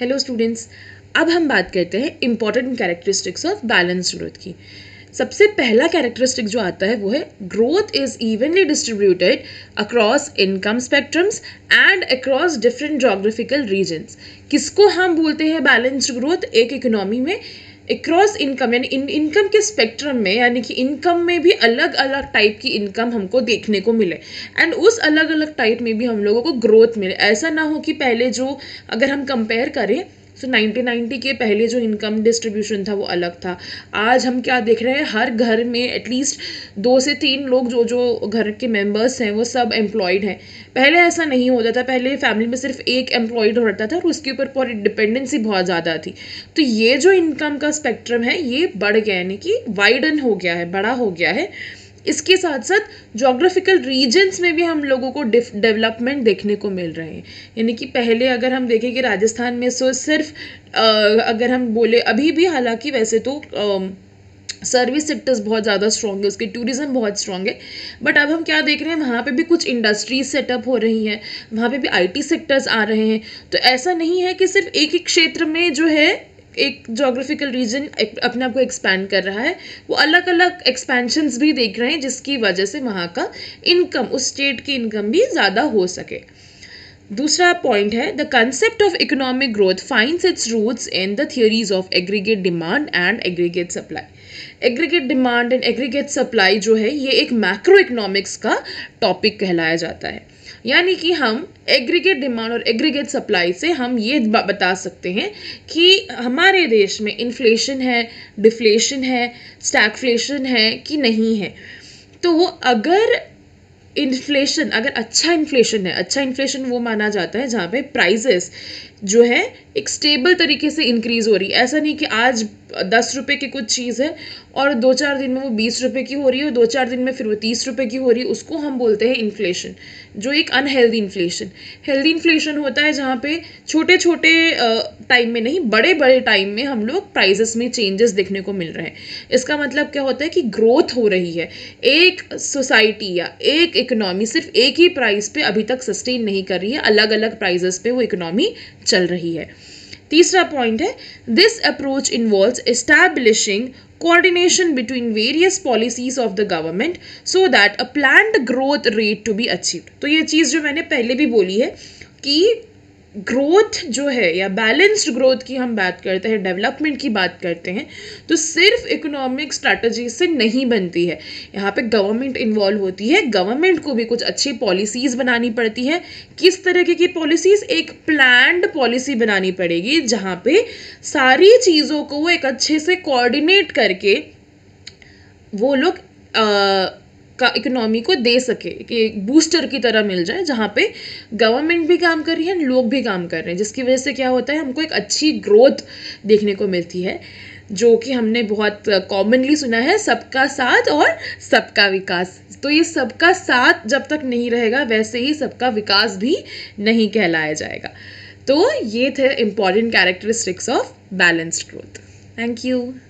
hello students अब हम बात करते हैं important characteristics of balance growth की सबसे पहला कैरेक्टरिस्टिक जो आता है वो है growth is evenly distributed across income spectrums and across different geographical regions किसको हम बोलते हैं बैलेंस्ड ग्रोथ एक इकोनॉमी में अक्रॉस इनकम यानी इन इनकम के स्पेक्ट्रम में यानी कि इनकम में भी अलग अलग टाइप की इनकम हमको देखने को मिले एंड उस अलग अलग टाइप में भी हम लोगों को ग्रोथ मिले ऐसा ना हो कि पहले जो अगर हम कंपेयर करें सो नाइनटीन नाइन्टी के पहले जो इनकम डिस्ट्रीब्यूशन था वो अलग था आज हम क्या देख रहे हैं हर घर में एटलीस्ट दो से तीन लोग जो जो घर के मेम्बर्स हैं वो सब एम्प्लॉयड हैं पहले ऐसा नहीं होता था पहले फैमिली में सिर्फ एक एम्प्लॉयड रहता था और उसके ऊपर पूरी डिपेंडेंसी बहुत ज़्यादा थी तो ये जो इनकम का स्पेक्ट्रम है ये बढ़ गया यानी कि वाइडन हो गया है बड़ा हो गया है इसके साथ साथ जोग्राफिकल रीजन्स में भी हम लोगों को डेवलपमेंट देखने को मिल रहे हैं यानी कि पहले अगर हम देखें कि राजस्थान में सो सिर्फ अगर हम बोले अभी भी हालांकि वैसे तो सर्विस सेक्टर्स बहुत ज़्यादा स्ट्रॉन्ग है उसके टूरिज़्म बहुत स्ट्रॉन्ग है बट अब हम क्या देख रहे हैं वहाँ पे भी कुछ इंडस्ट्रीज सेटअप हो रही हैं वहाँ पे भी आईटी सेक्टर्स आ रहे हैं तो ऐसा नहीं है कि सिर्फ एक एक क्षेत्र में जो है एक जोग्राफिकल रीजन अपने आप को एक्सपैंड कर रहा है वो अलग अलग एक्सपेंशंस भी देख रहे हैं जिसकी वजह से वहाँ का इनकम उस स्टेट की इनकम भी ज़्यादा हो सके दूसरा पॉइंट है the concept of economic growth finds its roots in the theories of aggregate demand and aggregate supply aggregate demand and aggregate supply जो है ये एक मैक्रो इकोनॉमिक्स का टॉपिक कहलाया जाता है यानी कि हम एग्रीगेट डिमांड और एग्रीगेट सप्लाई से हम ये बता सकते हैं कि हमारे देश में इन्फ्लेशन है डिफ्लेशन है स्टैकफ्लेशन है कि नहीं है तो अगर इन्फ्लेशन अगर अच्छा इन्फ्लेशन है अच्छा इन्फ्लेशन वो माना जाता है जहाँ पे प्राइजेस जो है एक स्टेबल तरीके से इंक्रीज हो रही है ऐसा नहीं कि आज दस रुपये की कुछ चीज़ है और दो चार दिन में वो बीस रुपये की हो रही है और दो चार दिन में फिर वो तीस रुपये की हो रही है उसको हम बोलते हैं इन्फ्लेशन जो एक अनहेल्दी इन्फ्लेशन हेल्दी इन्फ्लेशन होता है जहाँ पे छोटे छोटे टाइम में नहीं बड़े बड़े टाइम में हम लोग प्राइजेस में चेंजेस देखने को मिल रहे हैं इसका मतलब क्या होता है कि ग्रोथ हो रही है एक सोसाइटी या एक इकोनॉमी सिर्फ एक ही प्राइस पे अभी तक सस्टेन नहीं कर रही है अलग अलग प्राइजेस पे वो इकोनॉमी चल रही है तीसरा पॉइंट है this approach involve establishing coordination between various policies of the government so that a planned growth rate to be achieve तो ये चीज़ जो मैंने पहले भी बोली है कि ग्रोथ जो है या बैलेंस्ड ग्रोथ की हम बात करते हैं डेवलपमेंट की बात करते हैं तो सिर्फ इकोनॉमिक स्ट्रैटेजी से नहीं बनती है यहाँ पे गवर्नमेंट इन्वॉल्व होती है गवर्नमेंट को भी कुछ अच्छी पॉलिसीज़ बनानी पड़ती है किस तरह की पॉलिसीज़ एक प्लान्ड पॉलिसी बनानी पड़ेगी जहाँ पे सारी चीज़ों को एक अच्छे से कोऑर्डिनेट करके वो लोग का इकोनॉमी को दे सके कि एक बूस्टर की तरह मिल जाए जहाँ पे गवर्नमेंट भी काम कर रही है लोग भी काम कर रहे हैं जिसकी वजह से क्या होता है हमको एक अच्छी ग्रोथ देखने को मिलती है जो कि हमने बहुत कॉमनली सुना है सबका साथ और सबका विकास तो ये सबका साथ जब तक नहीं रहेगा वैसे ही सबका विकास भी नहीं कहलाया जाएगा तो ये थे important characteristics of balanced growth thank you